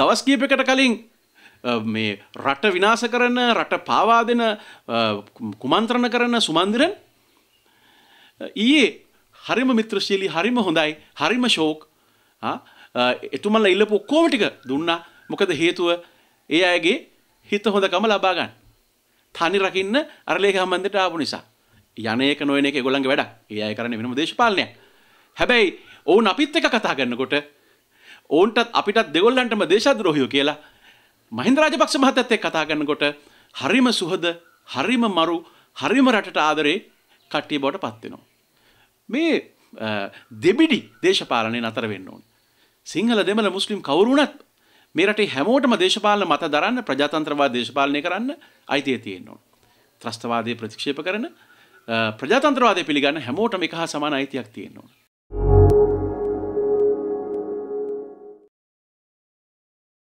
දවස් කීපකට කලින් මේ රට විනාශ කරන රට පාවා දෙන කුමන්ත්‍රණ කරන සුමන්දිරන් ඊයේ හරිම මිත්‍රශීලී හරිම හොඳයි හරිම ශෝක් එතුමල්ල ඉල්ලපු ඔක්කෝම ටික දුන්නා මොකද හේතුව ඒ අයගේ හිත හොඳකම ලබා ගන්න. තනි රකින්න අරලේක සම්බන්ධයට ආපු නිසා. යන එක නොයන එක ඒගොල්ලන්ගේ වැඩක්. ඒ අය කරන්නේ වෙනම දේශපාලනයක්. හැබැයි ඔවුන් අපිත් එක්ක කතා කරනකොට ඕන්ටත් අපිටත් දෙගොල්ලන්ටම දේශද්‍රෝහියෝ කියලා මහින්ද රාජපක්ෂ මහත්තයත් එක්ක කතා කරනකොට හරිම සුහද හරිම මරු හරිම රටට ආදරේ කට්ටිය බවට පත් වෙනවා. මේ දෙබිඩි දේශපාලනය නතර වෙන්න ඕනේ. සිංහල දෙමළ මුස්ලිම් කවුරු වුණත් මේ රටේ හැමෝටම දේශපාලන මත දරන්න ප්‍රජාතන්ත්‍රවාද දේශපාලනය කරන්න අයිතිය තියෙනවා. ත්‍රස්තවාදය ප්‍රතික්ෂේප කරන ප්‍රජාතන්ත්‍රවාදය පිළිගන්න හැමෝටම එක හා සමාන අයිතියක් තියෙනවා.